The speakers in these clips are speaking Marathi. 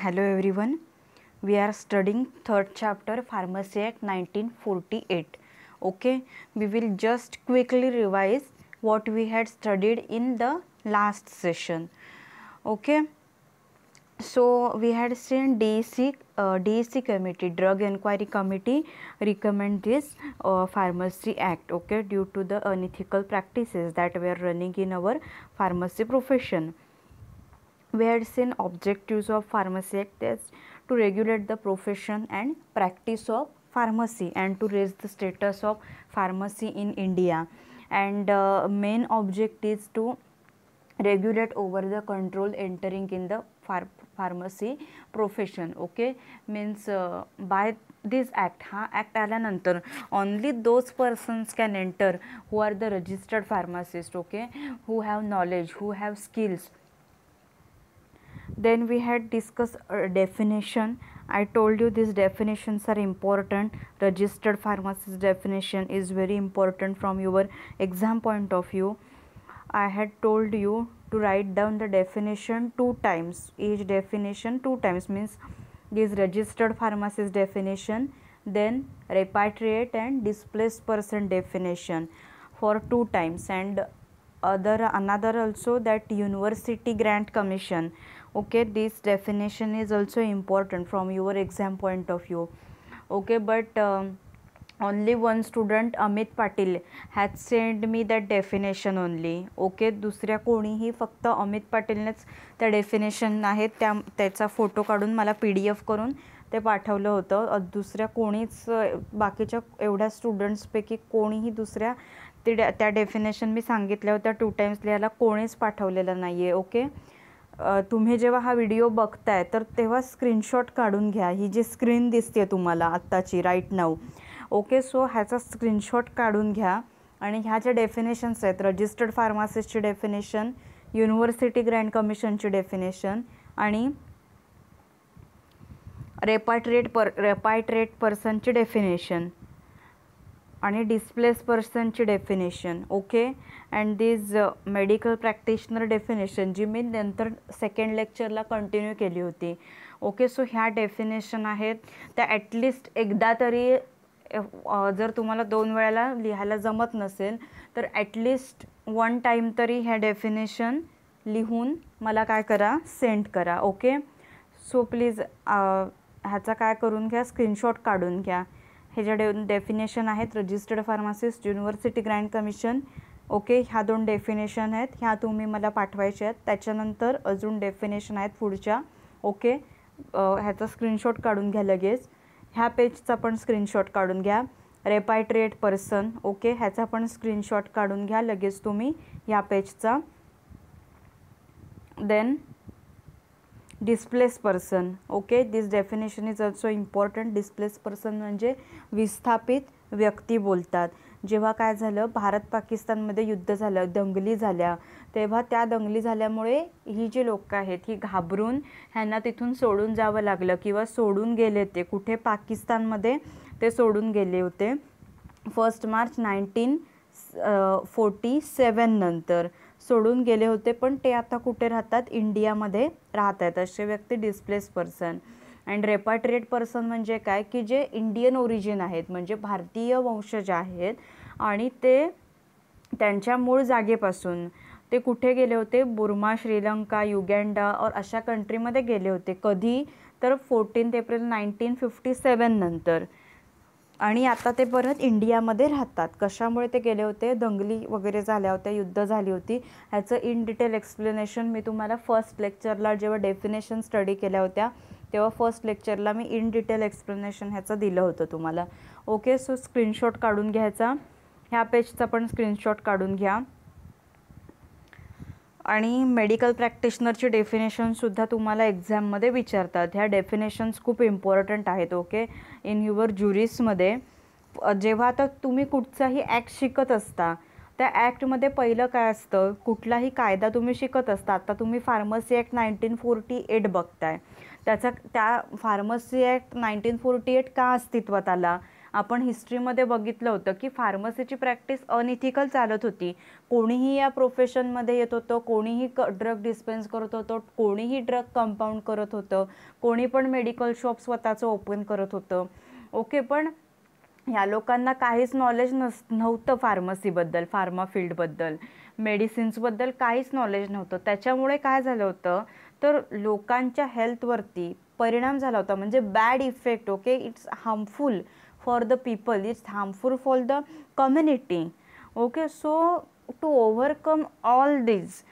hello everyone we are studying third chapter pharmacy act 1948 okay we will just quickly revise what we had studied in the last session okay so we had seen DEC, uh, DEC committee drug inquiry committee recommend this uh, pharmacy act okay due to the unethical practices that were running in our pharmacy profession whereas in objectives of pharmacy act is to regulate the profession and practice of pharmacy and to raise the status of pharmacy in india and uh, main object is to regulate over the control entering in the phar pharmacy profession okay means uh, by this act ha act आल्यानंतर only those persons can enter who are the registered pharmacist okay who have knowledge who have skills then we had discussed a uh, definition I told you these definitions are important registered pharmacist definition is very important from your exam point of view I had told you to write down the definition two times each definition two times means this registered pharmacist definition then repatriate and displaced person definition for two times and other another also that university grant commission okay this definition is also important from your exam point of view okay but um, only one student Amit Patil has send me that definition only okay दुसऱ्या कोणीही फक्त अमित पाटीलनेच त्या डेफिनेशन आहेत त्या त्याचा फोटो काढून मला पी डी एफ करून ते पाठवलं होतं दुसऱ्या कोणीच बाकीच्या एवढ्या स्टुडंट्सपैकी कोणीही दुसऱ्या ते त्या डेफिनेशन मी सांगितल्या होत्या टू टाईम्स लिहायला कोणीच पाठवलेलं नाही आहे ओके तुम्ही जेव्हा हा व्हिडिओ बघताय तर तेव्हा स्क्रीनशॉट काढून घ्या ही जी स्क्रीन दिसते तुम्हाला आत्ताची राईट नाऊ ओके सो ह्याचा स्क्रीनशॉट काढून घ्या आणि ह्या ज्या डेफिनेशन्स आहेत रजिस्टर्ड फार्मासिस्टची डेफिनेशन युनिव्हर्सिटी ग्रँड कमिशनची डेफिनेशन आणि रेपाट्रेट पर रेट पर्सनची डेफिनेशन आणि डिस्प्लेस पर्सनची definition okay and these medical practitioner definition जी मी नंतर सेकंड लेक्चरला कंटिन्यू केली होती ओके सो ह्या डेफिनेशन आहेत त्या ॲटलिस्ट एकदा तरी जर तुम्हाला दोन वेळेला लिहायला जमत नसेल तर ॲटलिस्ट वन टाईम तरी ह्या डेफिनेशन लिहून मला काय करा सेंड करा ओके सो प्लीज ह्याचा काय करून घ्या स्क्रीनशॉट काढून घ्या हे ज्या डेफिनेशन आहेत registered pharmacist university grant commission okay ह्या दोन डेफिनेशन आहेत ह्या तुम्ही मला पाठवायच्या आहेत त्याच्यानंतर अजून डेफिनेशन आहेत पुढच्या ओके ह्याचा स्क्रीनशॉट काढून घ्या लगेच ह्या पेजचा पण स्क्रीनशॉट काढून घ्या रेपायट्रेट पर्सन ओके ह्याचा पण स्क्रीनशॉट काढून घ्या लगेच तुम्ही ह्या पेजचा then displaced person okay this definition is also important displaced person म्हणजे विस्थापित व्यक्ती बोलतात जेव्हा काय झालं भारत पाकिस्तानमध्ये युद्ध झालं दंगली झाल्या तेव्हा त्या दंगली झाल्यामुळे ही जी लोकं आहेत ही घाबरून ह्यांना तिथून सोडून जावं लागलं किंवा सोडून गेले ते कुठे पाकिस्तानमध्ये ते सोडून गेले होते फर्स्ट मार्च नाईन्टीन फोर्टी सेवननंतर सोडून गेले होते पण ते आता कुठे राहतात इंडियामध्ये राहत आहेत असे व्यक्ती displaced person and repatriate person म्हणजे काय की जे इंडियन ओरिजिन आहेत म्हणजे भारतीय वंशज आहेत आणि ते त्यांच्या मूळ जागेपासून ते कुठे गेले होते बुर्मा श्रीलंका युगँडा और अशा कंट्रीमध्ये गेले होते कधी तर फोर्टीन एप्रिल नाईन्टीन फिफ्टी नंतर आणि आता ते परत इंडियामध्ये राहतात कशामुळे ते गेले होते दंगली वगैरे झाल्या होत्या युद्ध झाली होती ह्याचं इन डिटेल एक्सप्लेनेशन मी तुम्हाला फर्स्ट लेक्चरला जेव्हा डेफिनेशन स्टडी केल्या होत्या तेव्हा फर्स्ट लेक्चरला मी इन डिटेल एक्सप्लेनेशन ह्याचं दिलं होतं तुम्हाला ओके सो स्क्रीनशॉट काढून घ्यायचा ह्या पेजचा पण स्क्रीनशॉट काढून घ्या आणि मेडिकल प्रॅक्टिशनरची डेफिनेशनसुद्धा तुम्हाला एक्झाममध्ये विचारतात ह्या डेफिनेशन्स खूप इम्पॉर्टंट आहेत ओके इन युअर ज्युरिसमध्ये जेव्हा आता तुम्ही कुठचाही ॲक्ट शिकत असता त्या ॲक्टमध्ये पहिलं काय असतं कुठलाही कायदा तुम्ही शिकत असता आत्ता तुम्ही pharmacy act nineteen forty eight बघताय त्याचा त्या pharmacy act nineteen forty eight का अस्तित्वात आला आपण हिस्ट्रीमध्ये बघितलं होतं की फार्मसीची प्रॅक्टिस अनइथिकल चालत होती कोणीही या प्रोफेशनमध्ये येत होतं कोणीही क ड्रग डिस्पेन्स करत होतं कोणीही ड्रग कंपाऊंड करत होतं कोणी पण मेडिकल शॉप स्वतःचं ओपन करत होतं ओके पण ह्या लोकांना काहीच नॉलेज नस नव्हतं फार्मसीबद्दल फार्मा फील्डबद्दल मेडिसिन्सबद्दल काहीच नॉलेज नव्हतं त्याच्यामुळे काय झालं होतं तर लोकांच्या हेल्थवरती परिणाम झाला होता म्हणजे bad effect okay it's harmful for for the people it's harmful for the community okay so to overcome all these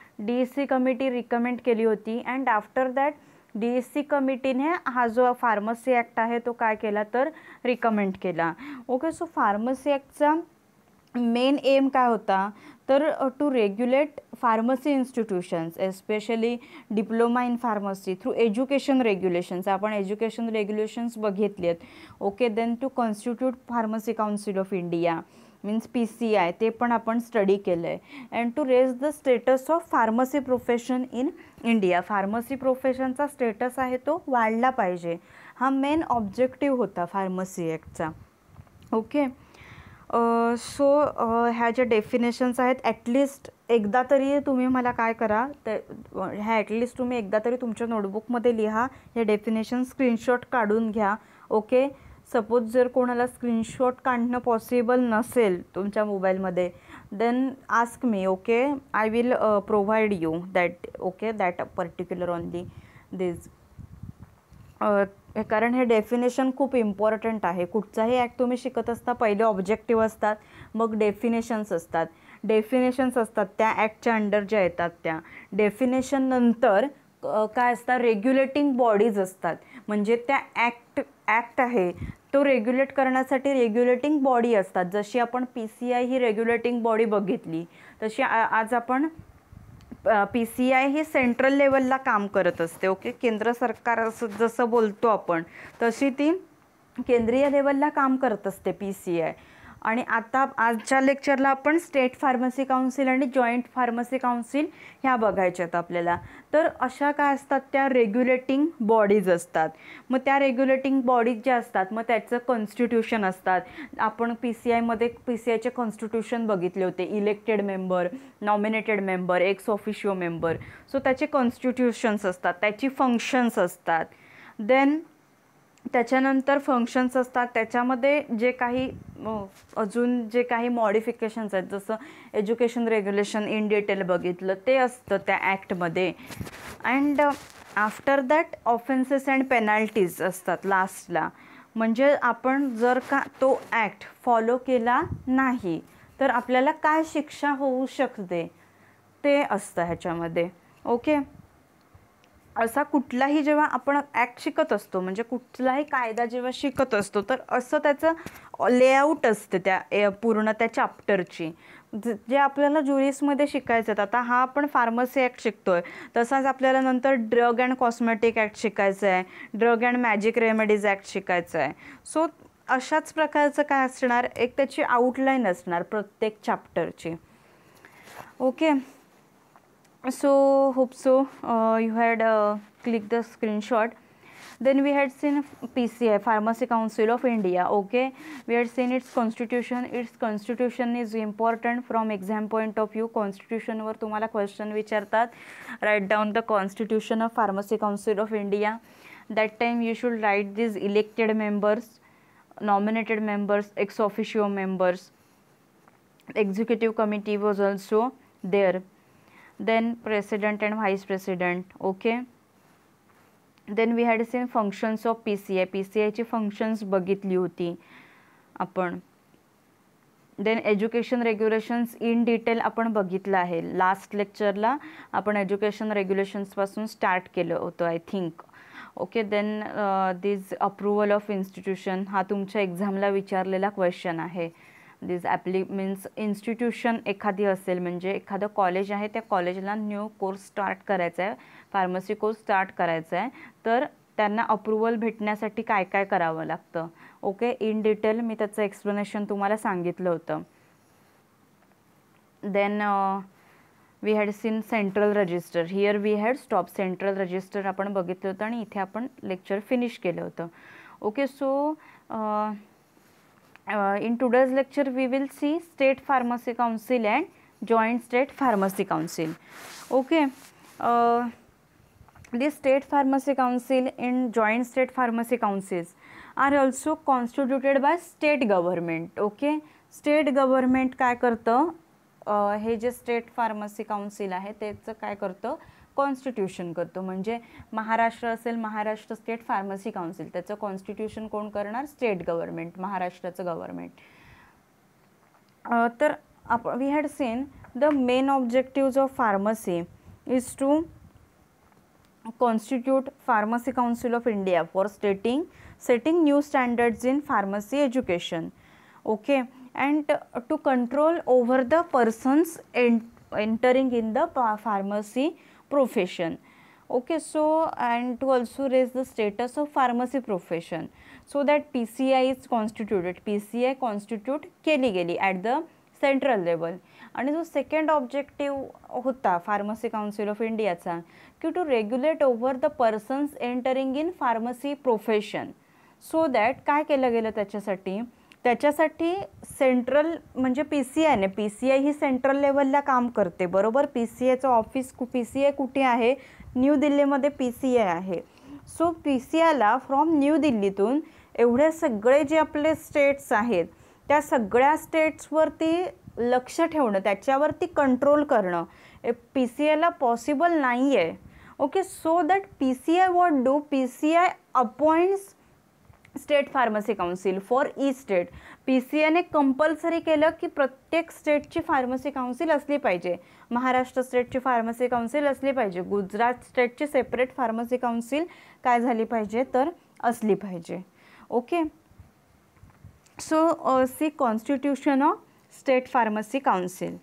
see committee recommend केली होती and after that D S C कमिटीने हा जो फार्मसी ॲक्ट आहे तो काय केला तर रिकमेंड केला ओके सो फार्मसी ॲक्टचा मेन एम काय होता तर to regulate pharmacy institutions especially diploma in pharmacy through education regulations आपण एज्युकेशन रेग्युलेशन्स बघितली आहेत okay then to constitute pharmacy council of India means P C I ते पण आपण स्टडी केलं आहे and to raise the status of pharmacy profession in India pharmacy प्रोफेशनचा स्टेटस आहे तो वाढला पाहिजे हा मेन ऑब्जेक्टिव्ह होता फार्मसी ॲक्टचा ओके okay? सो ह्या ज्या डेफिनेशन्स आहेत ॲटलिस्ट एकदा तरी तुम्ही मला काय करा ते ह्या ॲटलिस्ट तुम्ही एकदा तरी तुमच्या नोटबुकमध्ये लिहा हे डेफिनेशन स्क्रीनशॉट काढून घ्या ओके सपोज जर कोणाला स्क्रीनशॉट काढणं पॉसिबल नसेल तुमच्या मोबाईलमध्ये then ask me okay I will provide you that okay that particular only this हे कारण हे डेफिनेशन खूप इम्पॉर्टंट आहे कुठचाही ॲक्ट तुम्ही शिकत असता पहिले ऑब्जेक्टिव्ह असतात मग डेफिनेशन्स असतात डेफिनेशन्स असतात त्या ॲक्टच्या अंडर ज्या येतात त्या डेफिनेशन नंतर काय असतात रेग्युलेटिंग बॉडीज असतात म्हणजे त्या ॲक्ट ॲक्ट आहे तो रेग्युलेट करण्यासाठी रेग्युलेटिंग बॉडी असतात जशी आपण पी सी आय ही रेग्युलेटिंग बॉडी बघितली तशी आज आपण पी सी आय ही सेंट्रल लेवलला काम करत असते ओके केंद्र सरकार जसं बोलतो आपण तशी ती केंद्रीय लेवलला काम करत असते पी सी आय आणि आता आजच्या लेक्चरला आपण स्टेट फार्मसी काउन्सिल आणि जॉईंट फार्मसी काउन्सिल ह्या बघायच्या आहेत आपल्याला तर अशा काय असतात त्या रेग्युलेटिंग बॉडीज असतात मग त्या रेग्युलेटिंग बॉडीज ज्या असतात मग त्याचं कॉन्स्टिट्यूशन असतात आपण पी सी आयमध्ये पी सी आयचे कॉन्स्टिट्यूशन बघितले होते elected member nominated member ex officio member so त्याचे कॉन्स्टिट्यूशन्स असतात त्याची फंक्शन्स असतात देन त्याच्यानंतर फंक्शन्स असतात त्याच्यामध्ये जे काही अजून जे काही मॉडिफिकेशन्स आहेत जसं एज्युकेशन रेग्युलेशन इन डिटेल बघितलं ते असतं त्या ॲक्टमध्ये and after that offences and penalties असतात लास्टला म्हणजे आपण जर का तो ॲक्ट फॉलो केला नाही तर आपल्याला काय शिक्षा होऊ शकते ते असतं ह्याच्यामध्ये ओके असा कुठलाही जेव्हा आपण ॲक्ट शिकत असतो म्हणजे कुठलाही कायदा जेव्हा शिकत असतो तर असं त्याचं लेआउट असते त्या पूर्ण त्या चॅप्टरची जे आपल्याला ज्युरिसमध्ये शिकायचं आहेत आता हा आपण फार्मसी ॲक्ट शिकतो आहे तसाच आपल्याला नंतर ड्रग अँड कॉस्मेटिक ॲक्ट शिकायचं आहे drug and magic remedies act शिकायचं आहे सो अशाच प्रकारचं काय असणार एक त्याची आउटलाईन असणार प्रत्येक चॅप्टरची okay so hope so uh, you had uh, clicked the screenshot then we had seen PCI Pharmacy Council of India okay we had seen its constitution its constitution is important from exam point of view constitution वर tumala question are that write down the constitution of Pharmacy Council of India that time you should write these elected members nominated members ex officio members executive committee was also there then president and vice president okay then we had seen functions of PCI PCI ची functions बघितली होती आपण then education regulations in detail आपण बघितलं आहे लास्ट लेक्चरला आपण एज्युकेशन रेग्युलेशन्सपासून स्टार्ट केलं होतं I think okay then this approval of institution हा तुमच्या एक्झामला विचारलेला क्वेश्चन आहे दिस ॲप्ली मीन्स इन्स्टिट्यूशन एखादी असेल म्हणजे एखादं कॉलेज आहे त्या कॉलेजला न्यू कोर्स स्टार्ट करायचा आहे फार्मसी कोर्स स्टार्ट करायचा आहे तर त्यांना अप्रुव्हल भेटण्यासाठी काय काय करावं लागतं ओके इन डिटेल मी त्याचं एक्सप्लेनेशन तुम्हाला सांगितलं होतं then we had seen central register here we had stop central register आपण बघितलं होतं आणि इथे आपण लेक्चर फिनिश केलं होतं okay so uh, Uh, in today's lecture we will see state pharmacy council and joint state pharmacy council okay uh, this state pharmacy council and joint state pharmacy councils are also constituted by state government okay state government काय करतं हे जे State Pharmacy Council आहे त्याचं काय करतं कॉन्स्टिट्यूशन करतो म्हणजे महाराष्ट्र असेल महाराष्ट्र स्टेट फार्मसी काउन्सिल त्याचं कॉन्स्टिट्यूशन कोण करणार स्टेट गव्हर्नमेंट महाराष्ट्राचं गव्हर्नमेंट तर आप we had seen the main objectives of pharmacy is to constitute pharmacy council of India for stating setting new standards in pharmacy education okay and to control over the persons entering in the pharmacy profession okay so and to also so the status of pharmacy profession so that P C I is constituted P C I constitute केली गेली ॲट द सेंट्रल लेवल आणि जो सेकंड ऑब्जेक्टिव्ह होता फार्मसी काउन्सिल ऑफ इंडियाचा की to regulate over the persons entering in pharmacy profession so that काय केलं गेलं त्याच्यासाठी त्याच्यासाठी सेंट्रल म्हणजे पी सी आय ने पी सी आय ही सेंट्रल लेवलला काम करते बरोबर पी सी आयचं ऑफिस कु पी सी आय कुठे आहे न्यू दिल्लीमध्ये पी सी आय आहे सो पी सी आयला फ्रॉम न्यू दिल्लीतून एवढे सगळे जे आपले स्टेट्स आहेत त्या सगळ्या स्टेट्सवरती लक्ष ठेवणं त्याच्यावरती कंट्रोल करणं पी सी आयला पॉसिबल नाही आहे okay so that P C I what do P C I appoints state pharmacy council for E state P C एने कंपल्सरी केलं की प्रत्येक स्टेटची फार्मसी काउन्सिल असली पाहिजे महाराष्ट्र स्टेटची फार्मसी काउन्सिल असली पाहिजे गुजरात स्टेटची सेपरेट फार्मसी काउन्सिल काय झाली पाहिजे तर असली पाहिजे okay so see constitution of state pharmacy council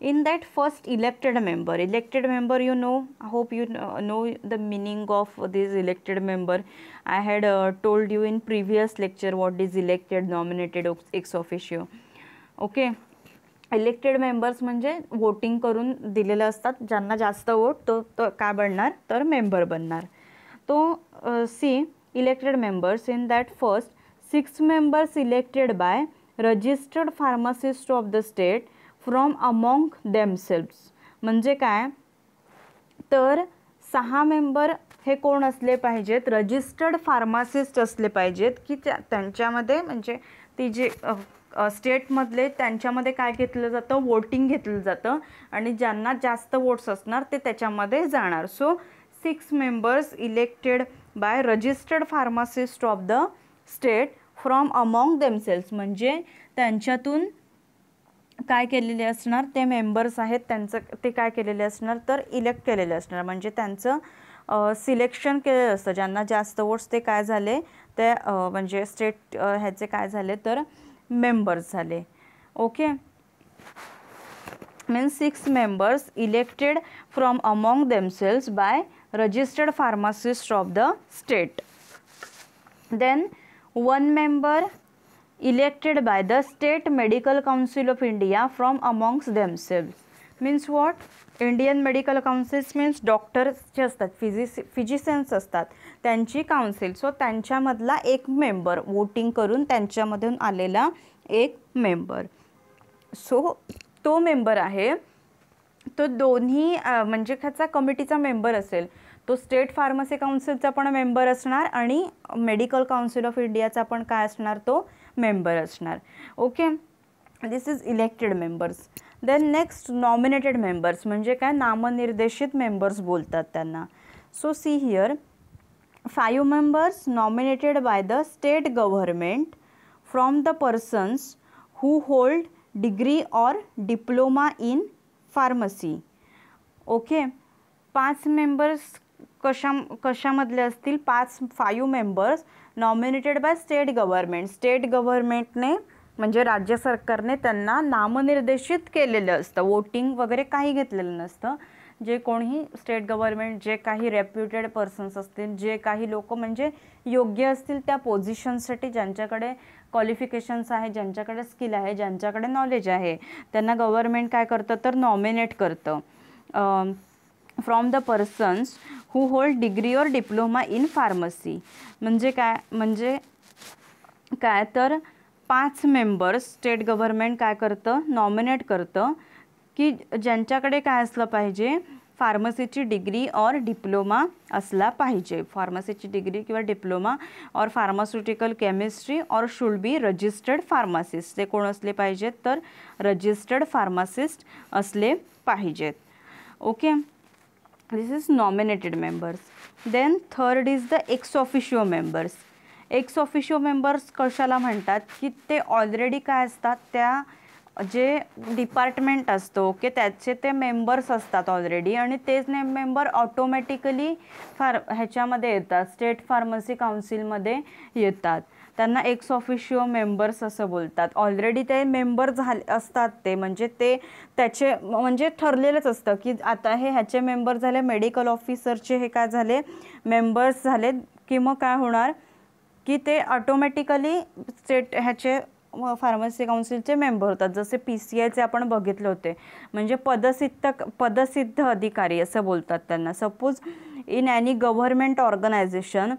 in that first elected member elected member you know i hope you know the meaning of this elected member i had uh, told you in previous lecture what is elected nominated ex officio okay elected members म्हणजे वोटिंग करून दिलेले असतात ज्यांना जास्त वोट तो, तो काय बनणार तर मेंबर बनणार तो see elected members in that first six members elected by registered pharmacist of the state from among themselves म्हणजे काय तर सहा मेंबर हे कोण असले पाहिजेत रजिस्टर्ड फार्मासिस्ट असले पाहिजेत की त्या त्यांच्यामध्ये म्हणजे ती जी स्टेटमधले त्यांच्यामध्ये काय घेतलं जातं वोटिंग घेतलं जातं आणि ज्यांना जास्त वोट्स असणार ते त्याच्यामध्ये जाणार so six members elected by registered pharmacist of the state from among themselves म्हणजे त्यांच्यातून काय केलेले असणार ते मेंबर्स आहेत त्यांचं ते काय केलेले असणार तर इलेक्ट केलेले असणार म्हणजे त्यांचं सिलेक्शन केलेलं असतं ज्यांना जास्त वोट्स ते काय झाले ते म्हणजे स्टेट ह्याचे काय झाले तर मेंबर्स झाले okay means six members elected from among themselves by registered pharmacist of the state then one member elected by the state medical council of India from amongst themself means what Indian medical councils means doctors जे असतात फिजिस फिजिशियन्स असतात त्यांची काउन्सिल सो त्यांच्यामधला एक मेंबर वोटिंग करून त्यांच्यामधून आलेला एक मेंबर सो तो मेंबर आहे तो दोन्ही म्हणजे त्याचा कमिटीचा मेंबर असेल तो स्टेट फार्मसी काउन्सिलचा पण मेंबर असणार आणि मेडिकल काउन्सिल ऑफ इंडियाचा पण काय असणार तो मेंबर असणार okay this is elected members then next nominated members म्हणजे काय नामनिर्देशित मेंबर्स बोलतात त्यांना so see here five members nominated by the state government from the persons who hold degree or diploma in pharmacy okay पाच मेंबर्स कशा कशामधले असतील पाच five members nominated by state government state गव्हर्मेंटने म्हणजे राज्य सरकारने त्यांना नामनिर्देशित केलेलं असतं वोटिंग वगैरे काही घेतलेलं नसतं जे कोणीही स्टेट गव्हर्मेंट जे काही रेप्युटेड पर्सन्स असतील जे काही लोक म्हणजे योग्य असतील त्या पोझिशनसाठी ज्यांच्याकडे क्वालिफिकेशन्स आहे ज्यांच्याकडे स्किल आहे ज्यांच्याकडे नॉलेज आहे त्यांना गव्हर्मेंट काय करतं तर नॉमिनेट करतं from the persons who hold degree or diploma in pharmacy म्हणजे काय म्हणजे काय तर पाच मेंबर्स स्टेट गव्हर्मेंट काय करतं नॉमिनेट करतं की ज्यांच्याकडे काय असलं पाहिजे फार्मसीची डिग्री ऑर डिप्लोमा असला पाहिजे फार्मसीची डिग्री किंवा diploma or pharmaceutical chemistry or should be registered pharmacist ते कोण असले पाहिजेत तर रजिस्टर्ड फार्मासिस्ट असले पाहिजेत okay this is nominated members then third is the ex officio members ex officio members कशाला म्हणतात की ते ऑलरेडी काय असतात त्या जे डिपार्टमेंट असतो ओके त्याचे ते मेंबर्स असतात ऑलरेडी आणि तेच नेम मेंबर ऑटोमॅटिकली फार ह्याच्यामध्ये येतात स्टेट फार्मसी काउन्सिलमध्ये येतात त्यांना एक्स ऑफिशिओ मेंबर्स असं बोलतात ऑलरेडी ते मेंबर झाले असतात ते म्हणजे ते त्याचे म्हणजे ठरलेलंच असतं की आता हे ह्याचे मेंबर झाले मेडिकल ऑफिसरचे हे काय झाले मेंबर्स झाले की मग काय होणार की ते ऑटोमॅटिकली स्टेट ह्याचे फार्मसी काउन्सिलचे मेंबर होतात जसे पी सी आयचे आपण बघितले होते म्हणजे पदसिद्ध पदसिद्ध अधिकारी असं बोलतात त्यांना suppose in any government organization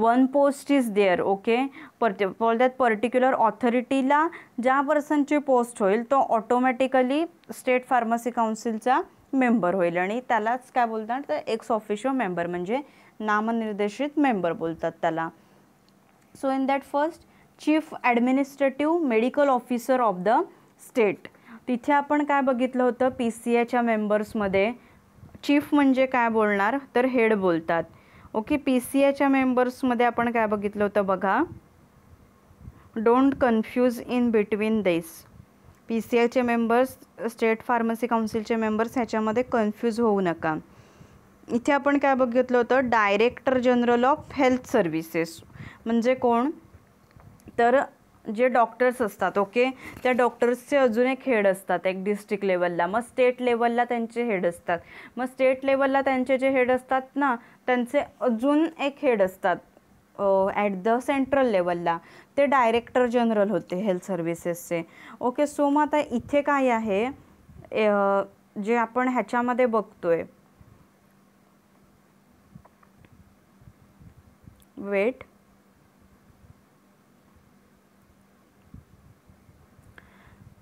one post is there okay per for that particular ऑथॉरिटीला ज्या पर्सनची पोस्ट होईल तो ऑटोमॅटिकली स्टेट फार्मसी काउन्सिलचा मेंबर होईल आणि त्यालाच काय बोलतात तर एक्स ऑफिशियल मेंबर म्हणजे नामनिर्देशित मेंबर बोलतात त्याला so in that first chief administrative medical officer of the state तिथे आपण काय बघितलं होतं पी सी एच्या मेंबर्समध्ये चीफ म्हणजे काय बोलणार तर हेड बोलतात ओके पी सी एच्या मेंबर्समध्ये आपण काय बघितलं होतं बघा don't confuse in between this P C आयचे मेंबर्स स्टेट फार्मसी काउन्सिलचे मेंबर्स ह्याच्यामध्ये कन्फ्यूज होऊ नका इथे आपण काय बघितलं होतं director general of health services म्हणजे कोण तर जे डॉक्टर्स असतात ओके त्या डॉक्टर्सचे अजून एक हेड असतात एक डिस्ट्रिक्ट लेवलला मग स्टेट लेवलला त्यांचे हेड असतात मग स्टेट लेवलला त्यांचे जे हेड असतात ना त्यांचे अजून एक हेड असतात ॲट द सेंट्रल लेवलला ते डायरेक्टर जनरल होते हेल्थ सर्व्हिसेसचे ओके सो मग आता इथे काय आहे जे आपण ह्याच्यामध्ये बघतोय वेट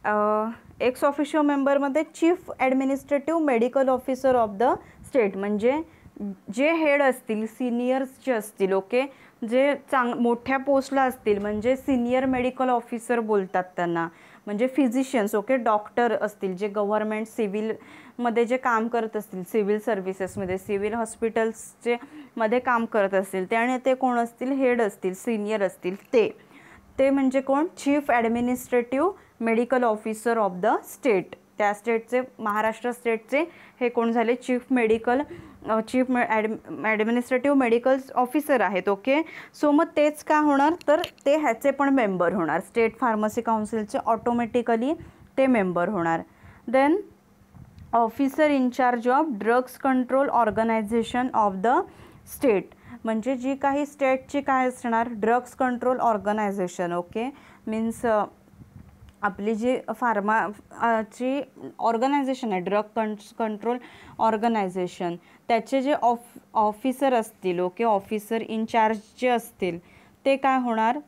एक्स ऑफिशियल मेंबरमध्ये chief administrative medical officer of the state म्हणजे जे हेड असतील सिनियर्स जे असतील ओके जे चांग मोठ्या पोस्टला असतील म्हणजे सिनियर मेडिकल ऑफिसर बोलतात त्यांना म्हणजे फिजिशियन्स ओके डॉक्टर असतील जे गव्हर्मेंट सिव्हिलमध्ये जे काम करत असतील सिव्हिल सर्व्हिसेसमध्ये सिव्हिल हॉस्पिटल्सचे मध्ये काम करत असतील त्याने ते कोण असतील हेड असतील सिनियर असतील ते ते म्हणजे कोण chief administrative medical officer of the state त्या स्टेटचे महाराष्ट्र स्टेटचे हे कोण झाले chief medical chief ad administrative medical officer आहेत ओके सो मग तेच का होणार तर ते ह्याचे पण मेंबर होणार स्टेट फार्मसी काउन्सिलचे ऑटोमॅटिकली ते मेंबर होणार then officer incharge of drugs control organisation of the state म्हणजे जी काही स्टेटची काय असणार drugs control organization okay means आपली जी फार्माची ऑर्गनायझेशन आहे ड्रग कं कंट्रोल ऑर्गनायझेशन त्याचे जे ऑफ ऑफिसर असतील ओके ऑफिसर इन्चार्ज जे असतील ते काय होणार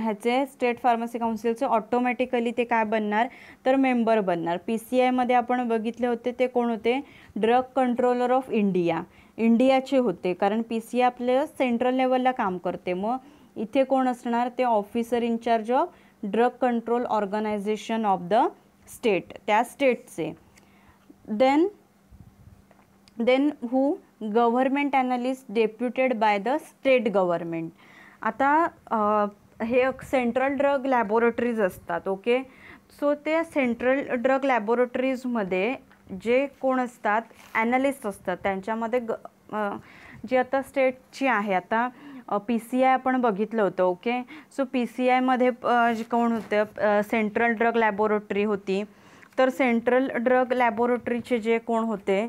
ह्याचे स्टेट फार्मसी काउन्सिलचे ऑटोमॅटिकली ते काय बनणार तर मेंबर बनणार पी सी आयमध्ये आपण बघितले होते ते कोण होते ड्रग कंट्रोलर ऑफ इंडिया इंडियाचे होते कारण पी सी आय आपलं सेंट्रल लेवलला काम करते मग इथे कोण असणार ते officer incharge of drug control organisation of the state त्या स्टेटचे then then who government analyst deputed by the state government आता हे सेंट्रल ड्रग लॅबोरेटरीज असतात ओके सो त्या सेंट्रल ड्रग लॅबोरेटरीजमध्ये जे कोण असतात ॲनालिस्ट असतात त्यांच्यामध्ये ग जी आता स्टेटची आहे आता पी सी आय आपण बघितलं होतं ओके सो पी सी आयमध्ये कोण होतं सेंट्रल ड्रग लॅबोरेटरी होती तर सेंट्रल ड्रग लॅबोरेटरीचे जे कोण होते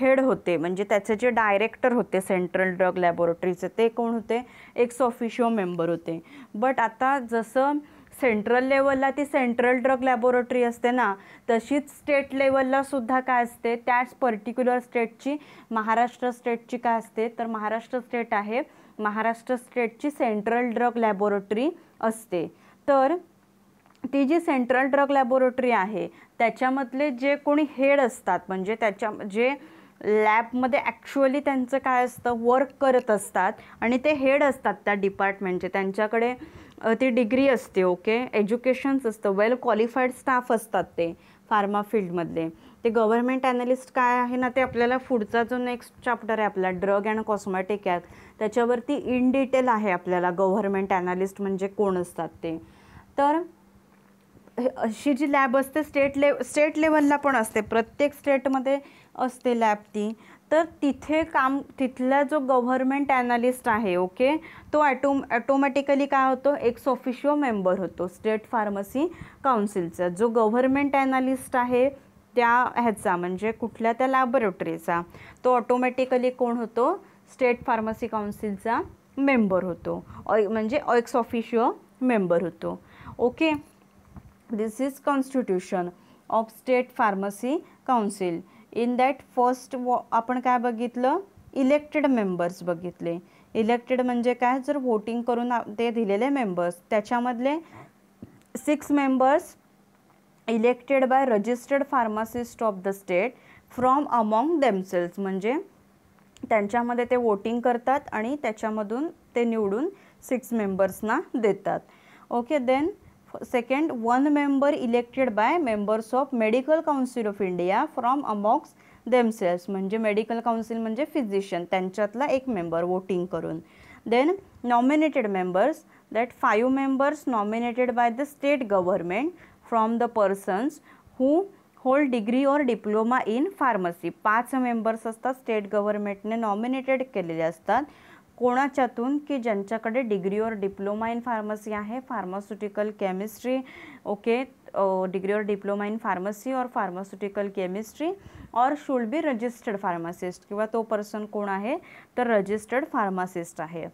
हेड होते म्हणजे त्याचे जे डायरेक्टर होते सेंट्रल ड्रग लॅबोरेटरीचे ते कोण होते एक सॉफिशिओ मेंबर होते बट आता जसं सेंट्रल लेवलला ती सेंट्रल ड्रग लॅबोरेटरी असते ना तशीच स्टेट लेवलला सुद्धा काय असते त्याच पर्टिक्युलर स्टेटची महाराष्ट्र स्टेटची काय असते तर महाराष्ट्र स्टेट आहे महाराष्ट्र स्टेटची सेंट्रल ड्रग लॅबोरेटरी असते तर ती जी सेंट्रल ड्रग लॅबोरेटरी आहे त्याच्यामधले जे कोणी हेड असतात म्हणजे त्याच्या जे लॅबमध्ये ॲक्च्युअली त्यांचं काय असतं वर्क करत असतात आणि ते हेड असतात त्या डिपार्टमेंटचे त्यांच्याकडे ती डिग्री असते ओके एज्युकेशन्स असतं वेल क्वालिफाईड स्टाफ असतात ते फार्मा फील्डमधले ते गव्हर्मेंट ॲनालिस्ट काय आहे ना ते आपल्याला पुढचा जो नेक्स्ट चॅप्टर आहे आपला ड्रग अँड कॉस्मॅटिक ॲप त्याच्यावरती इन डिटेल आहे आपल्याला गव्हर्मेंट ॲनालिस्ट म्हणजे कोण असतात ते तर अशी जी लॅब असते स्टेट ले स्टेट लेवलला पण असते प्रत्येक स्टेटमध्ये असते लॅब ती तर तिथे काम तिथला जो गव्हर्मेंट ॲनालिस्ट आहे ओके तो ॲटो ॲटोमॅटिकली काय होतो एक सोफिशिओ मेंबर होतो स्टेट फार्मसी काउन्सिलचा जो गव्हर्मेंट ॲनालिस्ट आहे त्या ह्याचा म्हणजे कुठल्या त्या लॅबोरेटरीचा तो ऑटोमॅटिकली कोण होतो स्टेट फार्मसी काउन्सिलचा मेंबर होतो ऑ म्हणजे एक्स ऑफिशिओ मेंबर होतो okay this is constitution of state pharmacy council in that first वॉ आपण काय बघितलं इलेक्टेड मेंबर्स बघितले इलेक्टेड म्हणजे काय जर व्होटिंग करून ते दिलेले मेंबर्स त्याच्यामधले six members elected by registered pharmacist of the state from among themselves म्हणजे त्यांच्यामध्ये ते वोटिंग करतात आणि त्याच्यामधून ते निवडून सिक्स मेंबर्सना देतात okay then second one member elected by members of medical council of India from amongst themselves म्हणजे मेडिकल काउन्सिल म्हणजे फिजिशियन त्यांच्यातला एक मेंबर वोटिंग करून then nominated members that five members nominated by the state government from the persons who hold degree or diploma in pharmacy पाच मेंबर्स असतात स्टेट गव्हर्नमेंटने नॉमिनेटेड केलेले असतात कोणाच्यातून की ज्यांच्याकडे degree or diploma in pharmacy आहे pharmaceutical chemistry okay degree or diploma in pharmacy or pharmaceutical chemistry or should be registered pharmacist किंवा तो पर्सन कोण आहे तर रजिस्टर्ड फार्मासिस्ट आहे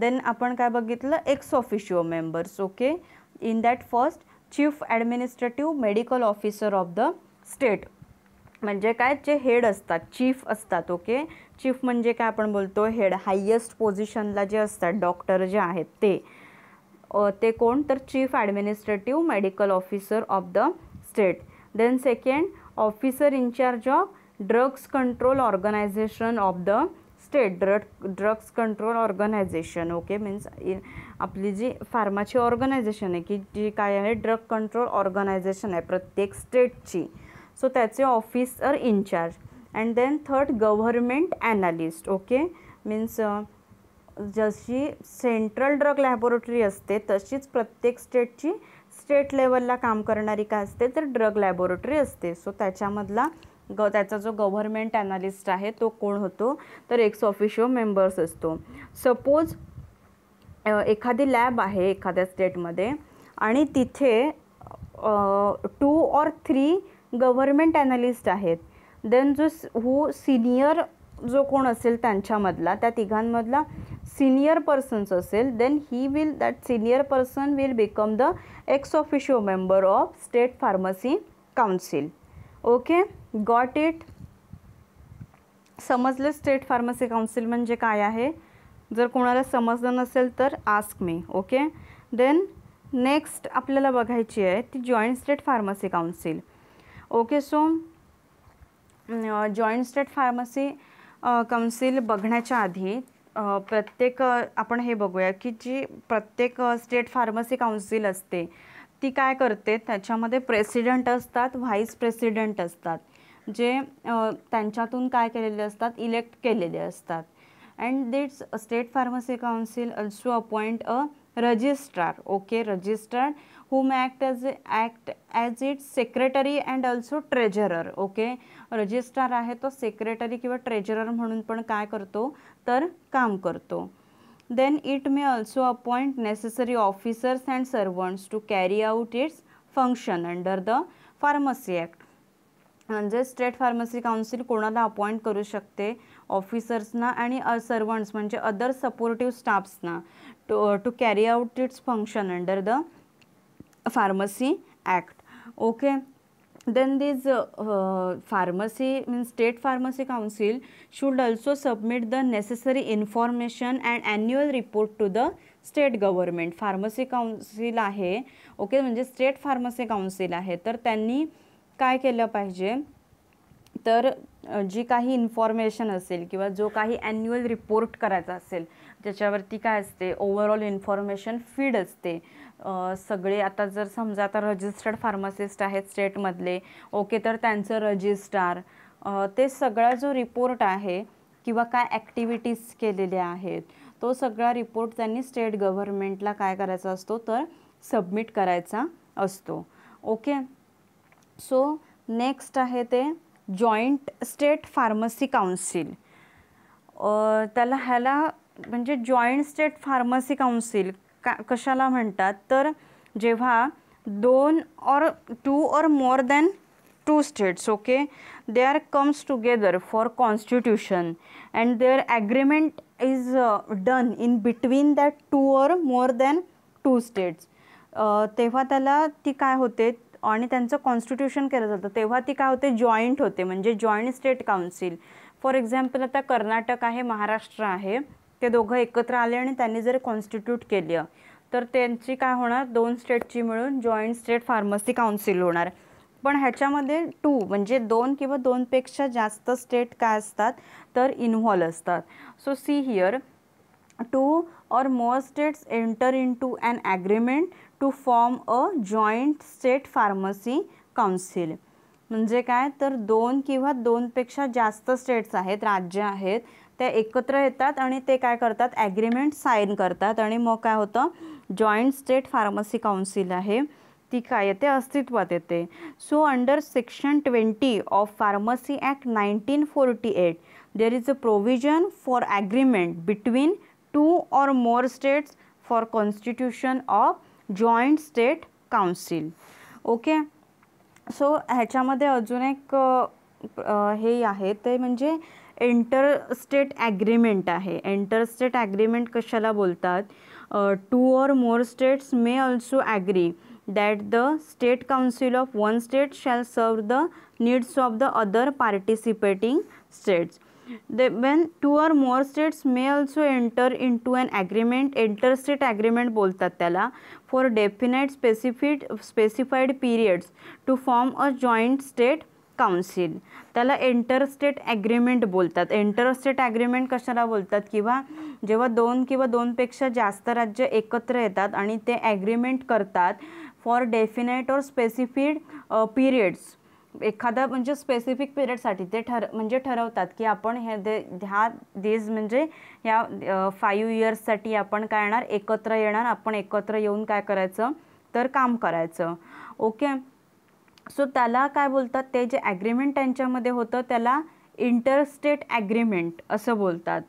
देन आपण काय बघितलं ex officio members okay in that first chief administrative medical officer of the state म्हणजे काय जे हेड असतात चीफ असतात ओके चीफ म्हणजे काय आपण बोलतो हेड हायेस्ट पोझिशनला जे असतात डॉक्टर जे आहेत ते ते कोण तर chief administrative medical officer of the state then second officer incharge of drugs control organisation of the state drug drugs control organization okay means in आपली जी फार्माची ऑर्गनायझेशन आहे की जी काय आहे ड्रग कंट्रोल ऑर्गनायझेशन आहे प्रत्येक स्टेटची सो त्याचे officer incharge and then third government analyst okay means जशी सेंट्रल ड्रग लॅबोरेटरी असते तशीच प्रत्येक स्टेटची स्टेट लेवलला काम करणारी काय असते तर ड्रग लॅबोरेटरी असते सो त्याच्यामधला ग त्याचा जो गव्हर्मेंट ॲनालिस्ट आहे तो कोण होतो तर एक्स ऑफिशियो मेंबर्स असतो सपोज एखादी लॅब आहे एखाद्या स्टेटमध्ये आणि तिथे two or three government analyst आहेत देन जो हू सिनियर जो कोण असेल त्यांच्यामधला त्या तिघांमधला सिनियर पर्सन्स असेल then he will that senior person will become the ex officio member of state pharmacy council okay got it समजलं स्टेट फार्मसी काउन्सिल म्हणजे काय आहे जर कोणाला समजलं नसेल तर ask me okay then next आपल्याला बघायची आहे ती joint state pharmacy council okay so joint state pharmacy council बघण्याच्या आधी प्रत्येक आपण हे बघूया की जी प्रत्येक स्टेट फार्मसी काउन्सिल असते ती काय करते त्याच्यामध्ये प्रेसिडेंट असतात व्हाईस प्रेसिडेंट असतात जे त्यांच्यातून काय केलेले असतात इलेक्ट केलेले असतात state pharmacy council also appoint a registrar okay registrar okay registrar act as a act as it secretary and also treasurer okay registrar आहे तो सेक्रेटरी किंवा ट्रेजरर म्हणून पण काय करतो तर काम करतो then it may also appoint necessary officers and servants to carry out its function under the pharmacy act म्हणजे स्टेट फार्मसी काउन्सिल कोणाला अपॉइंट करू शकते ऑफिसर्सना आणि सर्वंट्स म्हणजे अदर सपोर्टिव्ह स्टाफ्सना to to carry out its function under the pharmacy act okay then these pharmacy means state pharmacy council should also submit the necessary information and annual report to the state government pharmacy council आहे ओके म्हणजे स्टेट फार्मसी काउन्सिल आहे तर त्यांनी काय केलं पाहिजे तर जी काही इन्फॉर्मेशन असेल किंवा जो काही ॲन्युअल रिपोर्ट करायचा असेल त्याच्यावरती काय असते ओव्हरऑल इन्फॉर्मेशन फीड असते सगळे आता जर समजा आता रजिस्टर्ड फार्मासिस्ट आहेत स्टेटमधले ओके तर त्यांचं रजिस्ट्रार ते सगळा जो रिपोर्ट आहे किंवा काय ॲक्टिव्हिटीज केलेल्या आहेत तो सगळा रिपोर्ट त्यांनी स्टेट गव्हर्मेंटला काय करायचा असतो तर सबमिट करायचा असतो ओके सो नेक्स्ट आहे ते जॉईंट स्टेट फार्मसी काउन्सिल त्याला ह्याला म्हणजे जॉईंट स्टेट फार्मसी काउन्सिल का कशाला म्हणतात तर जेव्हा दोन or two or more than two states okay they are comes together for constitution and their agreement is done in between that two or more than two states तेव्हा त्याला ती काय होते आणि त्यांचं कॉन्स्टिट्यूशन केलं जातं तेव्हा ती काय होते जॉईंट होते म्हणजे joint state council for example आता कर्नाटक आहे महाराष्ट्र आहे ते दोघं एकत्र आले आणि त्यांनी जर कॉन्स्टिट्यूट केलं तर त्यांची काय होणार दोन स्टेटची मिळून जॉईंट स्टेट फार्मसी काउन्सिल होणार पण ह्याच्यामध्ये टू म्हणजे दोन किंवा दोनपेक्षा जास्त स्टेट काय असतात तर इन्व्हॉल्व असतात so see here two or more states enter into an agreement to form a joint state pharmacy council म्हणजे काय तर दोन किंवा दोनपेक्षा जास्त स्टेट्स आहेत राज्य आहेत ते एकत्र येतात आणि ते काय करतात ॲग्रीमेंट साईन करतात आणि मग काय होतं जॉईंट स्टेट फार्मसी काउन्सिल आहे ती काय येते अस्तित्वात येते so under section twenty of pharmacy act nineteen forty eight there is a provision for agreement between two or more states for constitution of joint state council okay so ह्याच्यामध्ये अजून एक हे आहे ते म्हणजे स्टेट ॲग्रीमेंट आहे स्टेट ॲग्रीमेंट कशाला बोलतात two or more states may also agree that the state council of one state shall serve the needs of the other participating states they when two or more states may also enter into an agreement state agreement बोलतात त्याला for definite specified specified periods to form a joint state council त्याला स्टेट ॲग्रीमेंट बोलतात स्टेट ॲग्रीमेंट कशाला बोलतात किंवा जेव्हा दोन किंवा दोनपेक्षा जास्त राज्य एकत्र येतात आणि ते ॲग्रीमेंट करतात for definite or specified periods एखादा म्हणजे स्पेसिफिक पिरियडसाठी ते ठर म्हणजे ठरवतात की आपण हे दे ह्या देज म्हणजे ह्या फाईव्ह इयर्ससाठी आपण काय येणार एकत्र येणार आपण एकत्र येऊन काय करायचं तर काम करायचं ओके सो त्याला काय बोलतात ते जे ॲग्रीमेंट त्यांच्यामध्ये होतं त्याला इंटरस्टेट ॲग्रीमेंट असं बोलतात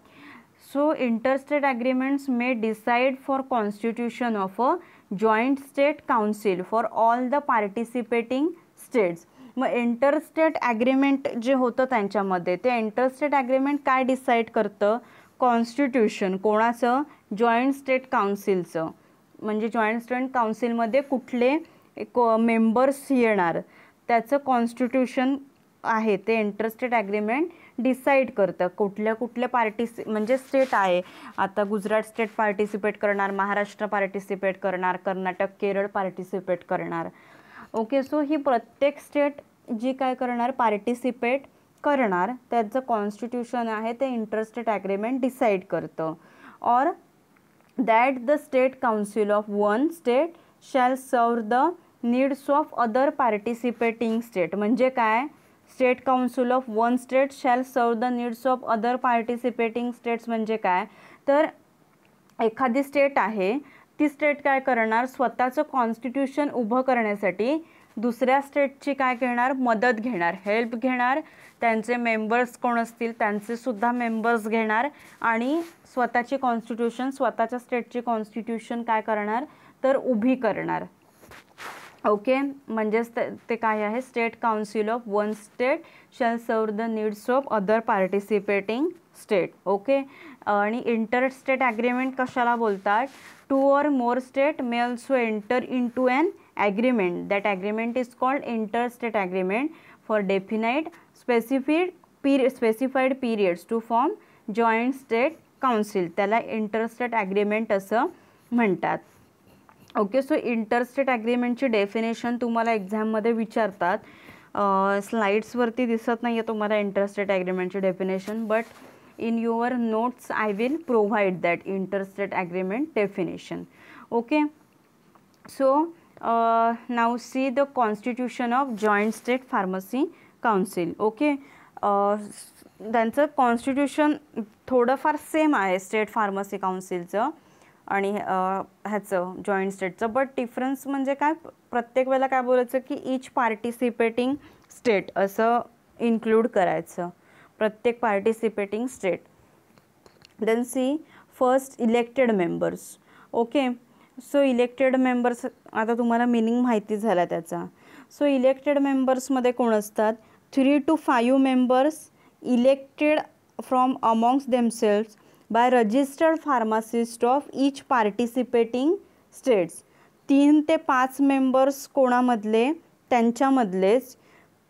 so interstate agreements may decide for constitution of a joint state council for all the participating states मग इंटरस्टेट ॲग्रीमेंट जे होतं त्यांच्यामध्ये ते इंटरस्टेट ॲग्रीमेंट काय डिसाईड करतं कॉन्स्टिट्यूशन कोणाचं जॉईंट स्टेट काउन्सिलचं म्हणजे जॉईंट स्टेट काउन्सिलमध्ये कुठले को मेंबर्स येणार त्याचं कॉन्स्टिट्यूशन आहे ते इंटरस्टेट ॲग्रीमेंट डिसाईड करतं कुठल्या कुठल्या पार्टिसि म्हणजे स्टेट आहे आता गुजरात स्टेट पार्टिसिपेट करणार महाराष्ट्र पार्टिसिपेट करणार कर्नाटक केरळ पार्टिसिपेट करणार ओके सो ही प्रत्येक स्टेट जी काय करणार पार्टिसिपेट करणार त्याचं कॉन्स्टिट्यूशन आहे ते इंटरस्टेट ॲग्रीमेंट डिसाईड करतं or that the state council of one state shall serve the needs of other participating state म्हणजे काय state council of one state shall serve the needs of other participating states म्हणजे काय तर एखादी स्टेट आहे ती स्टेट काय करणार स्वतःचं कॉन्स्टिट्यूशन उभं करण्यासाठी दुसऱ्या स्टेटची काय घेणार मदत घेणार हेल्प घेणार त्यांचे मेंबर्स कोण असतील त्यांचेसुद्धा मेंबर्स घेणार आणि स्वतःची कॉन्स्टिट्यूशन स्वतःच्या स्टेटची कॉन्स्टिट्यूशन काय करणार तर उभी करणार ओके म्हणजेच ते काय आहे state council of one state shall serve the needs of other participating state okay आणि इंटर स्टेट ॲग्रीमेंट कशाला बोलतात two or more state may also enter into an agreement that agreement is called interstate agreement for definite specified peri specified periods to form joint state council त्याला इंटरस्टेट ॲग्रीमेंट असं म्हणतात ओके सो इंटरस्टेट अग्रीमेंटची डेफिनेशन तुम्हाला एक्झाममध्ये विचारतात स्लाईड्सवरती दिसत नाही आहे तुम्हाला इंटरस्टेट ॲग्रीमेंटचे definition but in your notes I will provide that interstate agreement definition okay. So uh, now see the constitution of joint state pharmacy council okay. Uh, त्यांचं कॉन्स्टिट्यूशन थोडंफार सेम आहे स्टेट फार्मसी काउन्सिलचं आणि ह्याचं जॉईंट स्टेटचं बट डिफरन्स म्हणजे काय प्रत्येक वेळेला काय बोलायचं की इच पार्टिसिपेटिंग स्टेट असं इन्क्लूड करायचं प्रत्येक participating state then see first elected members okay so elected members आता तुम्हाला मिनिंग माहिती झाला त्याचा सो इलेक्टेड मेंबर्समध्ये कोण असतात three to five members elected from amongst themselves by registered pharmacist of each participating states तीन ते पाच मेंबर्स कोणामधले त्यांच्यामधलेच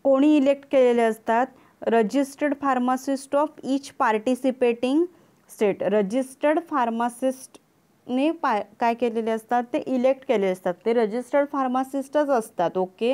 कोणी इलेक्ट केलेले असतात registered pharmacist of each participating state registered फार्मासिस्टने ने पा काय केलेले असतात ते इलेक्ट केले असतात ते रजिस्टर्ड फार्मासिस्टच असतात ओके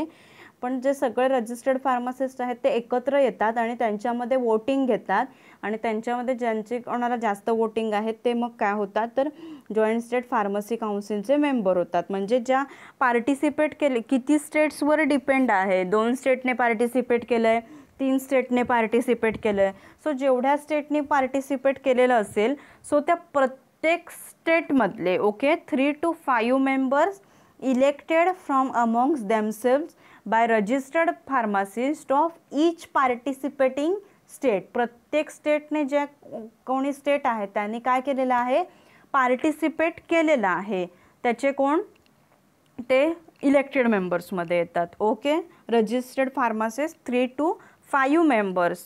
पण जे सगळे रजिस्टर्ड फार्मासिस्ट आहेत ते एकत्र येतात आणि त्यांच्यामध्ये वोटिंग घेतात आणि त्यांच्यामध्ये ज्यांचे कोणाला जास्त वोटिंग आहेत ते मग काय होतात तर जॉईंट स्टेट फार्मसी काउन्सिलचे मेंबर होतात म्हणजे ज्या पार्टिसिपेट केले किती स्टेट्सवर डिपेंड आहे दोन स्टेटने पार्टिसिपेट केलं आहे तीन स्टेटने पार्टिसिपेट केलं आहे सो जेवढ्या स्टेटनी पार्टिसिपेट केलेलं असेल सो त्या प्रत्येक स्टेटमधले okay three to five members elected from amongst themselves by registered pharmacist of each participating state प्रत्येक स्टेटने ज्या कोणी स्टेट आहे त्यांनी काय केलेलं आहे पार्टिसिपेट केलेलं आहे त्याचे कोण ते इलेक्टेड मेंबर्समध्ये येतात okay registered pharmacist three to five members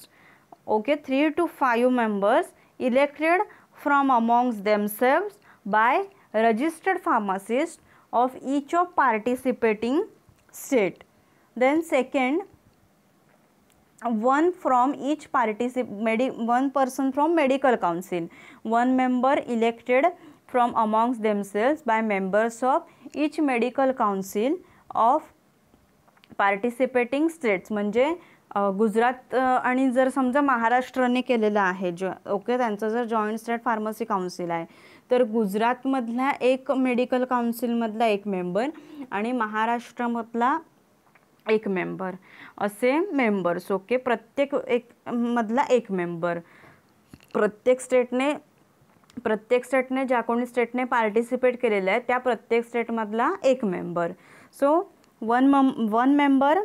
okay three to five members elected from amongst themselves by registered pharmacist of each of participating state then second one from each participating one person from medical council one member elected from amongst themselves by members of each medical council of participating states म्हणजे गुजरात आणि जर समजा महाराष्ट्राने केलेलं आहे जो ओके त्यांचं जर जॉईंट स्टेट फार्मसी काउन्सिल आहे तर गुजरातमधल्या एक मेडिकल काउन्सिलमधला एक मेंबर आणि महाराष्ट्रामधला एक मेंबर असे मेंबर्स ओके प्रत्येक एक मधला एक मेंबर प्रत्येक स्टेटने प्रत्येक स्टेटने ज्या कोणी स्टेटने पार्टिसिपेट केलेलं आहे त्या प्रत्येक स्टेटमधला एक member so one um one member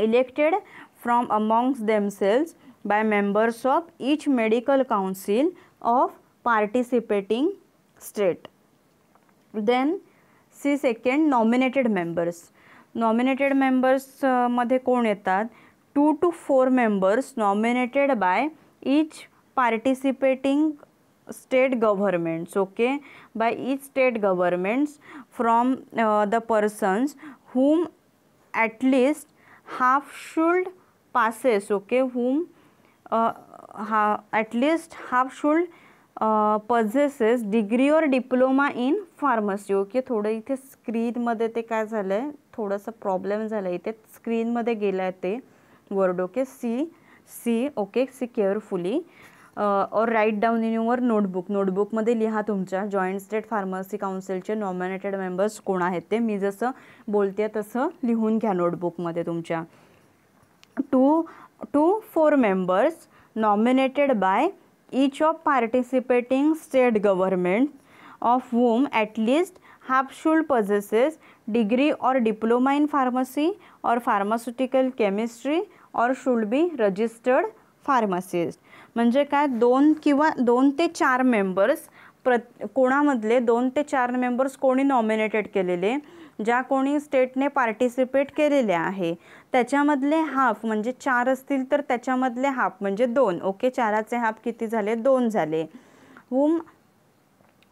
elected from amongst themselves by members of each medical council of participating state. Then, see second nominated members. Nominated members uh, tad, 2 to 4 members nominated by each participating state governments, okay, by each state governments from uh, the persons whom at least half should possesses okay whom हा at least half should possesses degree or diploma in pharmacy okay थोडं इथे स्क्रीनमध्ये ते काय झालं आहे थोडंसं प्रॉब्लेम झाला आहे इथे स्क्रीनमध्ये गेलं आहे ते word okay see see okay see carefully or write down in your notebook नोटबुकमध्ये लिहा तुमच्या जॉईंट स्टेट फार्मसी काउन्सिलचे नॉमिनेटेड मेंबर्स कोण आहेत ते मी जसं बोलते तसं लिहून घ्या नोटबुकमध्ये तुमच्या two to four members nominated by each of participating state government of whom at least half should possesses degree or diploma in pharmacy or pharmaceutical chemistry or should be registered pharmacist म्हणजे काय दोन किंवा दोन ते चार मेंबर्स प्रत कोणामधले दोन ते चार मेंबर्स कोणी नॉमिनेटेड केलेले ज्या कोणी स्टेटने पार्टिसिपेट केलेले आहे त्याच्यामधले हाफ म्हणजे चार असतील तर त्याच्यामधले हाफ म्हणजे दोन ओके चाराचे हाफ किती झाले दोन झाले whom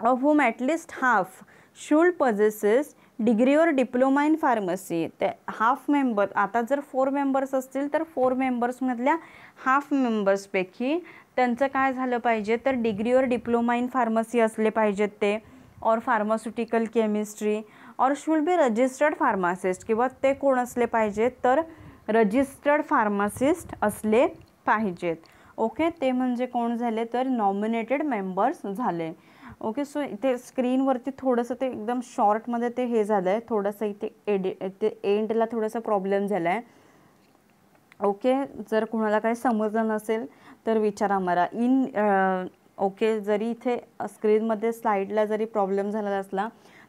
of whom at least half should possesses degree or diploma in pharmacy ते हाफ मेंबर आता जर फोर मेंबर्स असतील तर फोर मेंबर्समधल्या हाफ मेंबर्सपैकी त्यांचं काय झालं पाहिजे तर degree or diploma in pharmacy असले पाहिजेत ते और फार्मास्युटिकल केमिस्ट्री और शुल बी रजिस्टर्ड फार्मासिस्ट किंवा ते कोण असले पाहिजेत तर रजिस्टर्ड फार्मासिस्ट असले पाहिजेत ओके ते म्हणजे कोण झाले तर नॉमिनेटेड मेंबर्स झाले ओके सो इथे स्क्रीनवरती थोडंसं ते एकदम शॉर्टमध्ये ते हे झालं आहे थोडंसं इथे एडि ते एंडला थोडासा प्रॉब्लेम झाला आहे ओके जर कोणाला काही समजलं नसेल तर विचारा मला इन ओके जरी इथे स्क्रीनमध्ये स्लाईडला जरी प्रॉब्लेम झालेला असला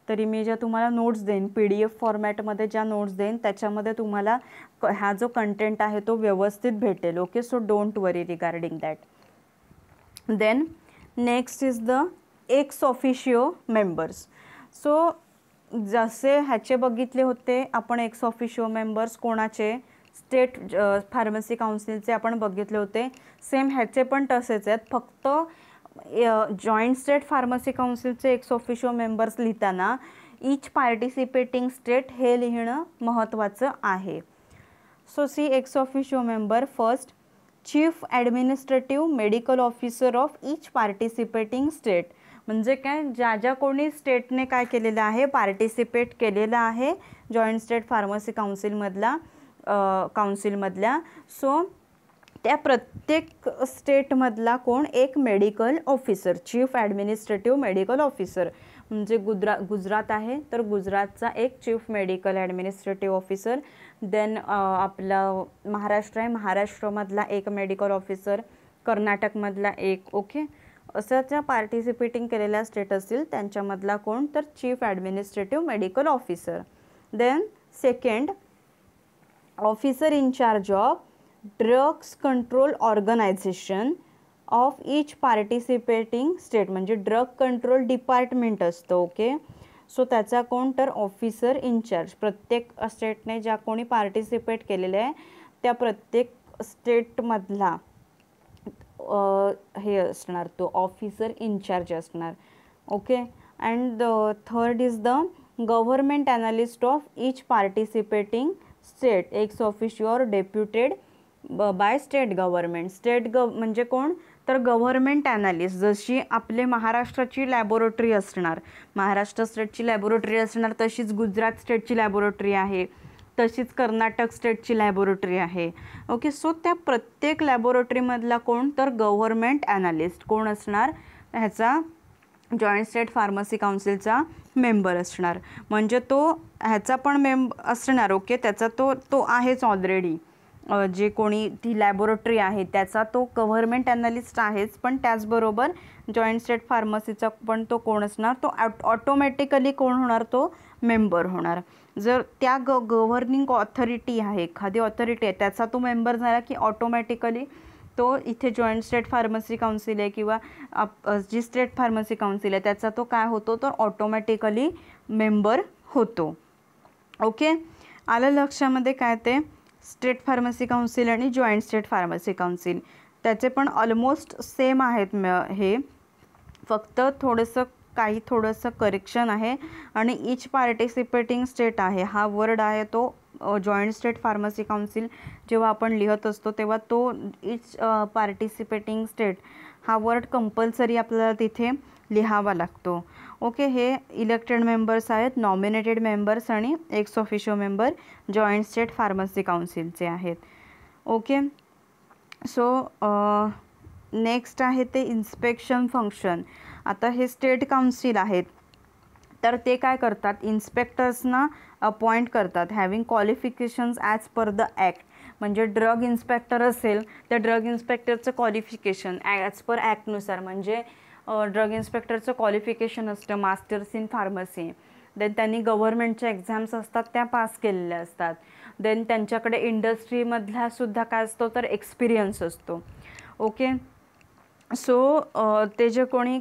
तरी मी ज्या तुम्हाला नोट्स देईन पी डी एफ फॉर्मॅटमध्ये ज्या नोट्स देईन त्याच्यामध्ये तुम्हाला क हा जो कंटेंट आहे तो व्यवस्थित भेटेल okay so don't worry regarding that then next is the ex officio members so जसे ह्याचे बघितले होते आपण एक्स ऑफिशिओ मेंबर्स कोणाचे स्टेट फार्मसी काउन्सिलचे आपण बघितले होते सेम ह्याचे पण तसेच आहेत फक्त जॉईंट स्टेट फार्मसी काउन्सिलचे एक्स ऑफिशियल मेंबर्स लिहिताना ईच पार्टिसिपेटिंग स्टेट हे लिहिणं महत्त्वाचं आहे so see ex official member first chief administrative medical officer of each participating state म्हणजे काय ज्या ज्या कोणी स्टेटने काय केलेलं आहे पार्टिसिपेट केलेलं आहे जॉईंट स्टेट फार्मसी काउन्सिलमधला काउन्सिलमधल्या सो त्या प्रत्येक स्टेटमधला कोण एक medical officer chief administrative medical officer म्हणजे गुजरा गुजरात आहे तर गुजरातचा एक chief medical administrative officer then आपलं महाराष्ट्र आहे महाराष्ट्रमधला एक मेडिकल ऑफिसर कर्नाटकमधला एक ओके असं ज्या पार्टिसिपेटिंग केलेल्या स्टेट असतील त्यांच्यामधला कोण तर chief administrative medical officer then second officer in charge of drugs control organisation of each participating state म्हणजे ड्रग कंट्रोल डिपार्टमेंट असतं ओके सो त्याचा कोण तर ऑफिसर इंचार्ज प्रत्येक स्टेटने ज्या कोणी पार्टिसिपेट केलेल्या आहे त्या प्रत्येक स्टेटमधला हे असणार तो ऑफिसर इंचार्ज असणार okay and the third is the government analyst of each participating state ex officio or deputed ब by state government state gov म्हणजे कोण तर गव्हर्मेंट ॲनालिस्ट जशी आपले महाराष्ट्राची लॅबोरेटरी असणार महाराष्ट्र स्टेटची लॅबोरेटरी असणार तशीच गुजरात स्टेटची लॅबोरेटरी आहे तशीच कर्नाटक स्टेटची लॅबोरेटरी आहे ओके सो त्या प्रत्येक लॅबोरेटरीमधला कोण तर गव्हर्मेंट ॲनालिस्ट कोण असणार ह्याचा जॉईंट स्टेट फार्मसी काउन्सिलचा मेंबर असणार म्हणजे तो ह्याचा पण मेंब असणार ओके त्याचा तो तो आहेच ऑलरेडी जे कोणी ती लॅबोरेटरी आहे त्याचा तो गव्हर्मेंट ॲनालिस्ट आहेच पण त्याचबरोबर जॉईंट स्टेट फार्मसीचा पण तो कोण असणार तो ऑटोमॅटिकली कोण होणार तो मेंबर होणार जर त्या ग गव्हर्निंग ऑथॉरिटी आहे एखादी ऑथॉरिटी आहे त्याचा तो मेंबर झाला की ऑटोमॅटिकली तो इथे जॉईंट स्टेट फार्मसी काउन्सिल आहे किंवा जी स्टेट फार्मसी काउन्सिल आहे त्याचा तो काय होतो तर ऑटोमॅटिकली मेंबर होतो ओके आलं लक्षामध्ये काय ते स्टेट फार्मसी काउन्सिल आणि जॉईंट स्टेट फार्मसी काउन्सिल त्याचे पण ऑलमोस्ट सेम आहेत म हे फक्त थोडंसं काही थोडंसं करेक्शन आहे आणि इच पार्टिसिपेटिंग स्टेट आहे हा वर्ड आहे तो जॉईंट स्टेट फार्मसी काउन्सिल जेव्हा आपण लिहत असतो तेव्हा तो इच पार्टिसिपेटिंग स्टेट हा वर्ड कंपल्सरी आपल्याला तिथे लिहावा लागतो ओके हे इलेक्टेड मेंबर्स आहेत नॉमिनेटेड मेंबर्स आणि ex officio member joint state pharmacy काउन्सिलचे आहेत ओके सो नेक्स्ट आहे ते इन्स्पेक्शन फंक्शन आता हे स्टेट काउन्सिल आहेत तर ते काय करतात इन्स्पेक्टर्सना अपॉइंट करतात having qualifications as per the act म्हणजे ड्रग इन्स्पेक्टर असेल तर ड्रग इन्स्पेक्टरचं क्वालिफिकेशन ॲज पर ॲक्टनुसार म्हणजे ड्रग इन्स्पेक्टरचं क्वालिफिकेशन असतं मास्टर्स इन फार्मसी देन त्यांनी गव्हर्मेंटच्या एक्झाम्स असतात त्या पास केलेल्या असतात देन त्यांच्याकडे इंडस्ट्रीमधला सुद्धा काय असतो तर एक्सपिरियन्स असतो ओके सो ते जे कोणी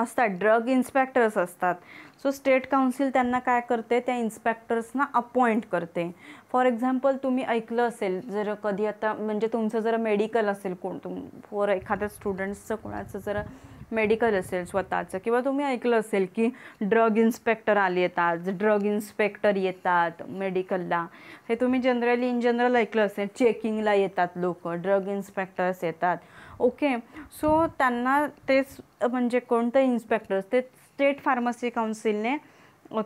असतात ड्रग इन्स्पेक्टर्स असतात सो स्टेट काउन्सिल त्यांना काय करते त्या इन्स्पेक्टर्सना अपॉइंट करते फॉर एक्झाम्पल तुम्ही ऐकलं असेल जर कधी आता म्हणजे तुमचं जर मेडिकल असेल कोण तुम फॉर एखाद्या स्टुडंट्सचं कोणाचं जर मेडिकल असेल स्वतःचं किंवा तुम्ही ऐकलं असेल की ड्रग इन्स्पेक्टर आले येतात ड्रग इन्स्पेक्टर येतात मेडिकलला हे तुम्ही जनरली इन जनरल ऐकलं असेल चेकिंगला येतात लोक ड्रग इन्स्पेक्टर्स येतात ओके सो त्यांना तेच म्हणजे कोणते इन्स्पेक्टर्स ते स्टेट फार्मसी काउन्सिलने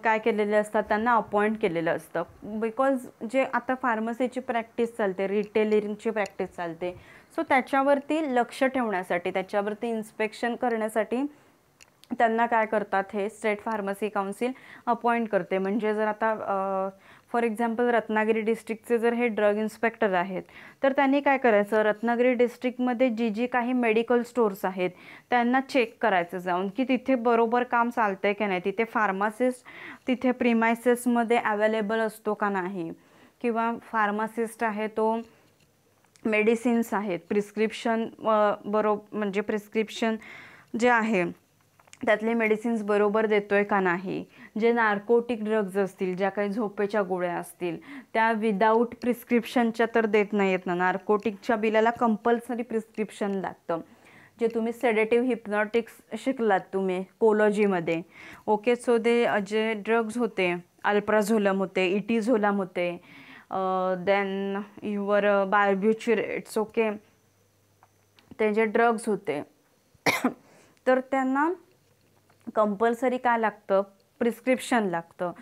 काय केलेले असतात त्यांना अपॉइंट केलेलं असतं बिकॉज जे आता फार्मसीची प्रॅक्टिस चालते रिटेलरिंगची प्रॅक्टिस चालते सो त्याच्यावरती लक्ष ठेवण्यासाठी त्याच्यावरती इन्स्पेक्शन करण्यासाठी त्यांना काय करतात हे स्टेट फार्मसी काउन्सिल अपॉइंट करते म्हणजे जर आता फॉर एक्झाम्पल रत्नागिरी डिस्ट्रिक्टचे जर हे ड्रग इन्स्पेक्टर आहेत तर त्यांनी काय करायचं रत्नागिरी डिस्ट्रिक्टमध्ये जी जी काही मेडिकल स्टोर्स आहेत त्यांना चेक करायचं जाऊन की तिथे बरोबर काम चालतं की नाही तिथे फार्मासिस्ट तिथे प्रिमायसेसमध्ये अवेलेबल असतो का नाही किंवा फार्मासिस्ट आहे तो मेडिसिन्स आहेत प्रिस्क्रिप्शन बरो म्हणजे प्रिस्क्रिप्शन जे आहे त्यातले मेडिसिन्स बरोबर देतो आहे का नाही जे नार्कोटिक ड्रग्ज असतील ज्या काही झोपेच्या गोळ्या असतील त्या विदाऊट प्रिस्क्रिप्शनच्या तर देत नाही येत ना नार्कोटिकच्या बिलाला कंपल्सरी प्रिस्क्रिप्शन लागतं जे तुम्ही सेडेटिव्ह हिप्नॉटिक्स शिकलात तुम्ही कोलॉजीमध्ये ओके सो दे जे ड्रग्ज होते अल्प्राझोलम होते इटीझोलम होते देन युअर इट्स ओके ते जे ड्रग्ज होते तर त्यांना कंपल्सरी काय लागतं प्रिस्क्रिप्शन लागतं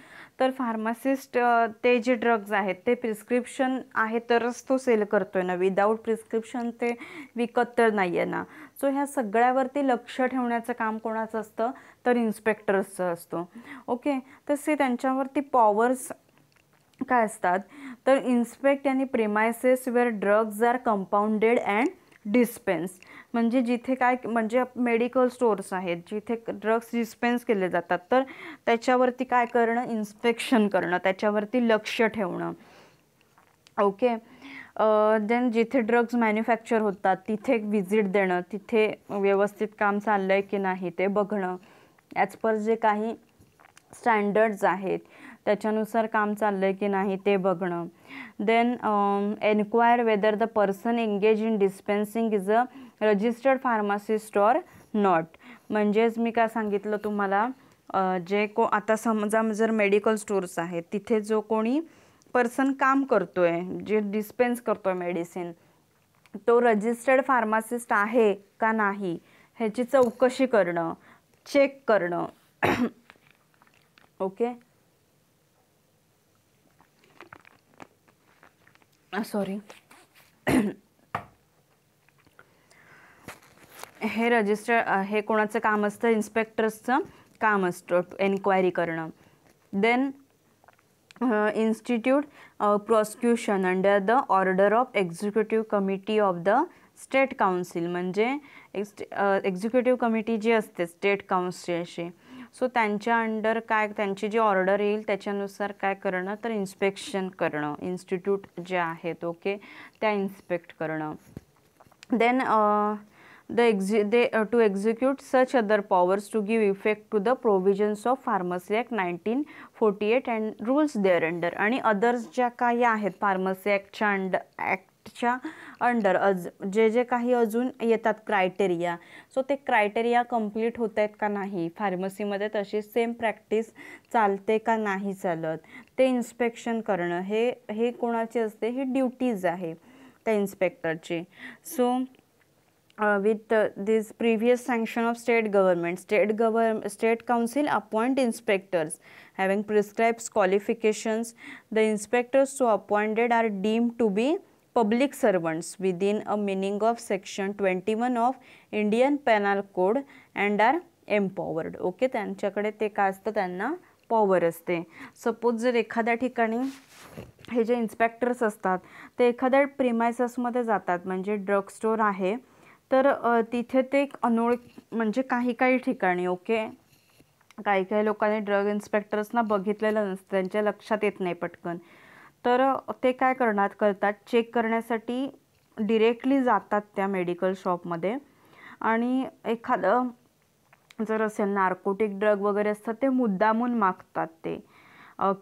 तर फार्मासिस्ट ते जे ड्रग्ज आहेत ते प्रिस्क्रिप्शन आहे तरच तो सेल करतो आहे ना विदाऊट प्रिस्क्रिप्शन ते विकत तर नाही आहे ना सो ह्या सगळ्यावरती लक्ष ठेवण्याचं काम कोणाचं असतं तर इन्स्पेक्टर्सचं असतो ओके तसे त्यांच्यावरती पॉवर्स काय असतात तर इन्स्पेक्ट आणि premises where drugs are compounded and dispense म्हणजे जिथे काय म्हणजे मेडिकल स्टोर्स आहेत जिथे ड्रग्स डिस्पेन्स केले जातात तर त्याच्यावरती काय करणं इन्स्पेक्शन करणं त्याच्यावरती लक्ष ठेवणं ओके देन जिथे ड्रग्ज मॅन्युफॅक्चर होतात तिथे व्हिजिट देणं तिथे व्यवस्थित काम चाललं आहे की नाही ते बघणं ॲज पर जे काही स्टँडर्ड्स आहेत त्याच्यानुसार काम चाललं आहे की नाही ते बघणं then enquire whether the person engage in dispensing is a registered pharmacist or not म्हणजेच मी काय सांगितलं तुम्हाला जे को आता समजा जर मेडिकल स्टोर्स आहेत तिथे जो कोणी पर्सन काम करतो आहे जे डिस्पेन्स करतो आहे मेडिसिन तो रजिस्टर्ड फार्मासिस्ट आहे का नाही ह्याची चौकशी करणं चेक करणं ओके सॉरी हे रजिस्टर हे कोणाचं काम असतं इन्स्पेक्टर्सचं काम असतं एन्क्वायरी करणं then institute prosecution under the order of executive committee of the state council म्हणजे एक्स एक्झिक्युटिव्ह कमिटी जी असते स्टेट काउन्सिलशी सो त्यांच्या अंडर काय त्यांची जी ऑर्डर येईल त्याच्यानुसार काय करणं तर इन्स्पेक्शन करणं इन्स्टिट्यूट जे आहेत ओके त्या इन्स्पेक्ट करणं देन द एक्झि दे to execute such other powers to give effect to the provisions of pharmacy act nineteen forty eight and rules thereunder आणि अदर्स ज्या काही आहेत फार्मसी ॲक्टच्या अंड ॲक्ट च्या अंडर अज जे जे काही अजून येतात क्रायटेरिया सो ते क्रायटेरिया कम्प्लीट होत आहेत का नाही फार्मसीमध्ये तशी सेम प्रॅक्टिस चालते का नाही चालत ते इन्स्पेक्शन करणं हे हे कोणाचे असते ही ड्युटीज आहे त्या इन्स्पेक्टरची so with this previous sanction of state government state govern state council appoint inspectors having prescribes qualifications the inspectors to appointed are deem to be public within a meaning of section twenty one of Indian Penal code and are empowered okay त्यांच्याकडे ते काय असतं त्यांना पॉवर असते सपोज जर एखाद्या ठिकाणी हे जे इन्स्पेक्टर्स असतात ते एखाद्या प्रिमायसेसमध्ये जातात म्हणजे ड्रग स्टोर आहे तर तिथे ते एक अनोळ म्हणजे काही काही ठिकाणी ओके काही काही लोकांनी ड्रग इन्स्पेक्टर्सना बघितलेलं नसतं त्यांच्या लक्षात येत नाही पटकन तर ते काय करणार करतात चेक करण्यासाठी डिरेक्टली जातात त्या मेडिकल शॉपमध्ये आणि एखादं जर असेल नार्कोटिक ड्रग वगैरे असतात ते मुद्दामून मागतात ते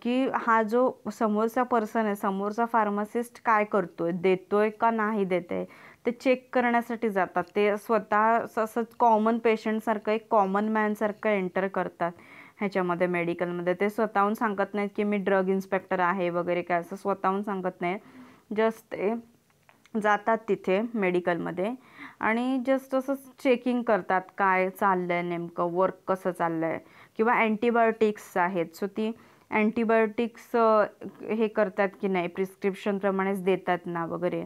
की हा जो समोरचा पर्सन आहे समोरचा फार्मासिस्ट काय करतो आहे देतो आहे का नाही देत आहे ते चेक करण्यासाठी जातात ते स्वतः असं कॉमन पेशंटसारखं एक कॉमन मॅनसारखं एंटर करतात ह्याच्यामध्ये मेडिकलमध्ये ते स्वतःहून सांगत नाहीत की मी ड्रग इन्स्पेक्टर आहे वगैरे काय असं स्वतःहून सांगत नाहीत जस्ट ते जातात तिथे मेडिकलमध्ये आणि जस्ट असं चेकिंग करतात काय चाललं आहे नेमकं वर्क कसं चाललं आहे किंवा अँटीबायोटिक्स आहेत सो ती अँटीबायोटिक्स हे करतात की नाही प्रिस्क्रिप्शनप्रमाणेच देतात ना वगैरे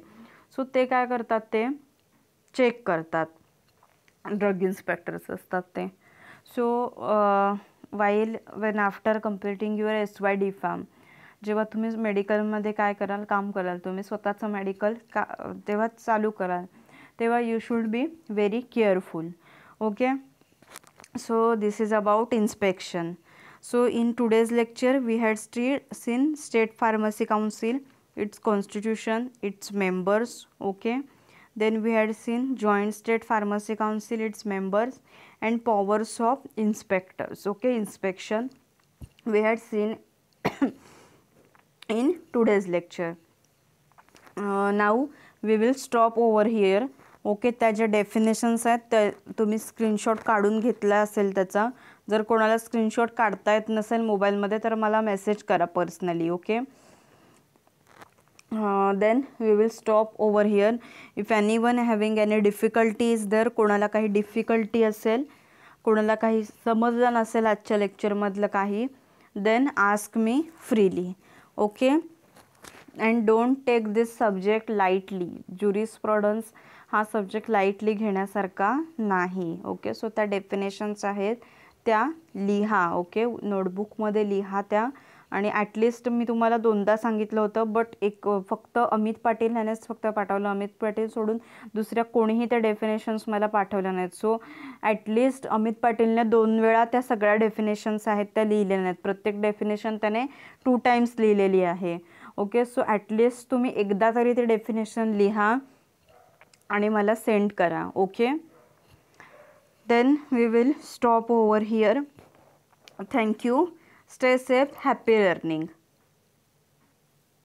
सो ते काय करतात ते चेक करतात ड्रग इन्स्पेक्टर्स असतात ते so while when after completing your S Y D pharm जेव्हा तुम्ही मेडिकलमध्ये काय कराल काम कराल तुम्ही स्वतःचं मेडिकल का तेव्हा चालू कराल तेव्हा you should be very careful okay so this is about inspection so in today's lecture we had स्टी seen state pharmacy council its constitution its members okay then we had seen joint state pharmacy council its members and powers of inspectors okay inspection we had seen in today's lecture uh, now we will stop over here okay त्या ज्या डेफिनेशन्स आहेत त्या तुम्ही स्क्रीनशॉट काढून घेतला असेल त्याचा जर कोणाला स्क्रीनशॉट काढता येत नसेल मोबाईलमध्ये तर मला मेसेज करा personally okay then then will stop stop over here if anyone having any difficulty is there कोणाला काही डिफिकल्टी असेल कोणाला काही समजलं नसेल आजच्या लेक्चरमधलं काही then ask me freely okay and don't take this subject lightly prudence हा सब्जेक्ट लाईटली घेण्यासारखा नाही ओके सो त्या डेफिनेशन्स आहेत त्या लिहा ओके नोटबुकमध्ये लिहा त्या आणि ॲटलिस्ट मी तुम्हाला दोनदा सांगितलं होतं बट एक फक्त अमित पाटील ह्यानेच फक्त पाठवलं अमित पाटील सोडून दुसऱ्या कोणीही त्या डेफिनेशन्स मला पाठवल्या नाहीत सो ॲटलिस्ट अमित पाटीलने दोन वेळा त्या सगळ्या डेफिनेशन्स आहेत त्या लिहिलेल्या नाहीत प्रत्येक डेफिनेशन त्याने टू टाईम्स लिहिलेली आहे ओके सो ॲटलिस्ट तुम्ही एकदा तरी ते डेफिनेशन लिहा आणि मला सेंड करा okay then we will stop over here thank you Stay safe. Happy learning.